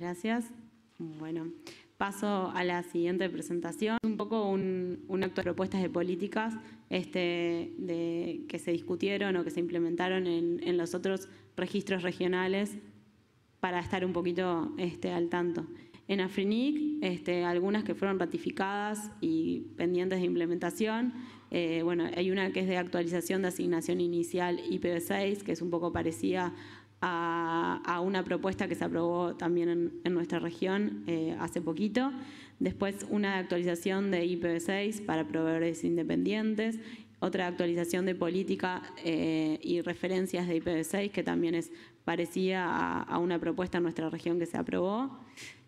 Gracias. Bueno, paso a la siguiente presentación. Un poco un, acto de propuestas de políticas este, de, que se discutieron o que se implementaron en, los otros registros regionales para estar un poquito este, al tanto. En AFRINIC, este, algunas que fueron ratificadas y pendientes de implementación. Eh, bueno, hay una que es de actualización de asignación inicial IPv6, que es un poco parecida a, una propuesta que se aprobó también en, nuestra región eh, hace poquito. Después una actualización de IPv6 para proveedores independientes, otra actualización de política eh, y referencias de IPv6 que también es parecida a, una propuesta en nuestra región que se aprobó.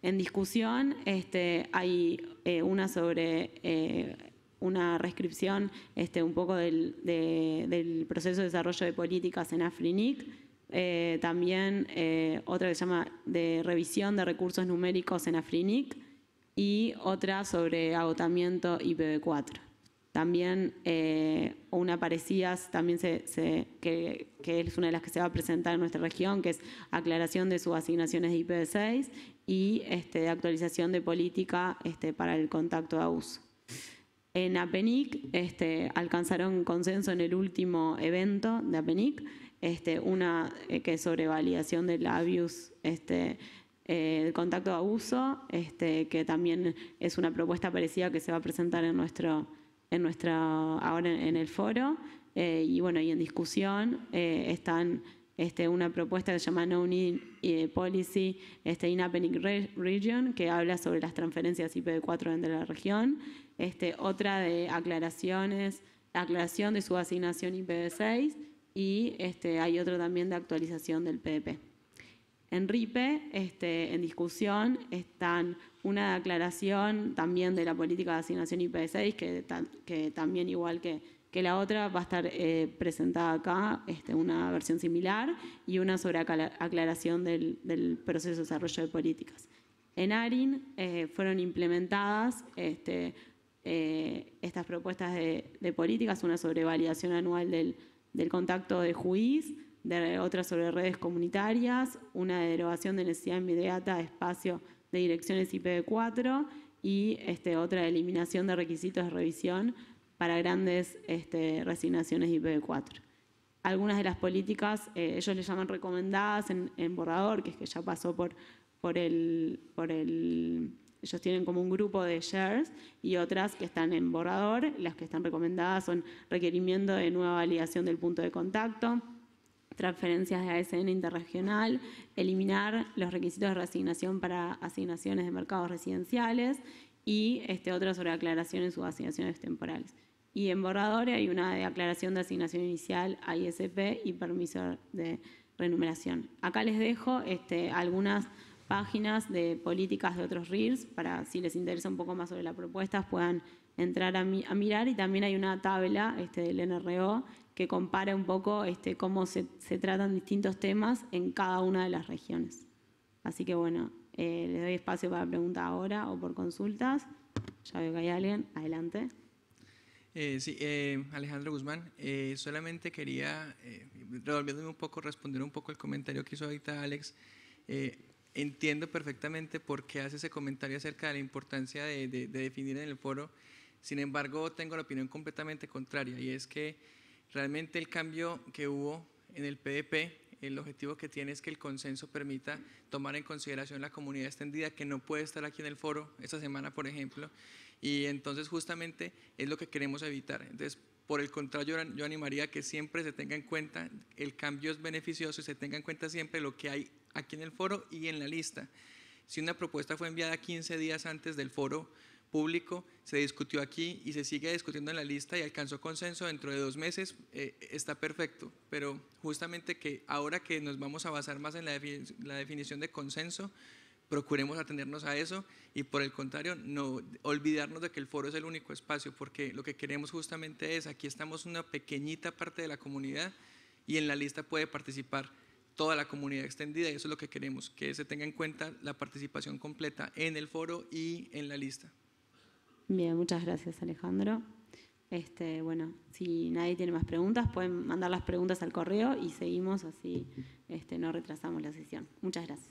En discusión este, hay eh, una sobre una reescripción este, un poco del, del proceso de desarrollo de políticas en AFRINIC eh, también eh, otra que se llama de revisión de recursos numéricos en Afrinic y otra sobre agotamiento IPv4. También eh, una parecida también que, es una de las que se va a presentar en nuestra región, que es aclaración de subasignaciones de IPv6 y este, actualización de política este, para el contacto a uso. En APENIC este, alcanzaron consenso en el último evento de APENIC este, una eh, que es sobre validación del abuse, este, eh, contacto de abuso, este, que también es una propuesta parecida que se va a presentar en nuestro, en ahora en, el foro. Eh, y bueno, y en discusión están este, una propuesta que se llama No Need Policy este, in Happening Region, que habla sobre las transferencias ipv 4 dentro de la región. otra de aclaraciones, aclaración de su asignación ipv 6 y este, hay otro también de actualización del PDP. En RIPE, este, en discusión, están una aclaración también de la política de asignación IP6, e que, que también igual que, que, la otra va a estar eh, presentada acá, este, una versión similar, y una sobre aclaración del, proceso de desarrollo de políticas. En ARIN eh, fueron implementadas este, eh, estas propuestas de políticas, una sobre validación anual del del contacto de juiz, de otras sobre redes comunitarias, una de derogación de necesidad inmediata de espacio de direcciones IPv4 y este, otra de eliminación de requisitos de revisión para grandes este, resignaciones IPv4. Algunas de las políticas, eh, ellos le llaman recomendadas en, borrador, que es que ya pasó por, por el, por el ellos tienen como un grupo de shares y otras que están en borrador. Las que están recomendadas son requerimiento de nueva validación del punto de contacto, transferencias de ASN interregional, eliminar los requisitos de reasignación para asignaciones de mercados residenciales y este sobre aclaraciones o asignaciones temporales. Y en borrador hay una de aclaración de asignación inicial a ISP y permiso de renumeración. Acá les dejo este, algunas páginas de políticas de otros RIRS para si les interesa un poco más sobre las propuestas puedan entrar a, mirar y también hay una tabla este, del NRO que compara un poco este, cómo se, tratan distintos temas en cada una de las regiones. Así que bueno, eh, les doy espacio para preguntas ahora o por consultas. Ya veo que hay alguien, adelante. Eh, sí, eh, Alejandro Guzmán, solamente quería, revolviéndome un poco, responder un poco el comentario que hizo ahorita Alex entiendo perfectamente por qué hace ese comentario acerca de la importancia de, definir en el foro. Sin embargo, tengo la opinión completamente contraria y es que realmente el cambio que hubo en el PDP, el objetivo que tiene es que el consenso permita tomar en consideración la comunidad extendida que no puede estar aquí en el foro esta semana, por ejemplo, y entonces justamente es lo que queremos evitar. Entonces, por el contrario, yo animaría a que siempre se tenga en cuenta, el cambio es beneficioso y se tenga en cuenta siempre lo que hay aquí en el foro y en la lista. Si una propuesta fue enviada 15 días antes del foro público, se discutió aquí y se sigue discutiendo en la lista y alcanzó consenso dentro de dos meses, eh, está perfecto. Pero justamente que ahora que nos vamos a basar más en la, definición de consenso, procuremos atendernos a eso y por el contrario, no olvidarnos de que el foro es el único espacio, porque lo que queremos justamente es, aquí estamos una pequeñita parte de la comunidad y en la lista puede participar toda la comunidad extendida y eso es lo que queremos, que se tenga en cuenta la participación completa en el foro y en la lista. Bien, muchas gracias Alejandro. Este, bueno, si nadie tiene más preguntas, pueden mandar las preguntas al correo y seguimos así este, no retrasamos la sesión. Muchas gracias.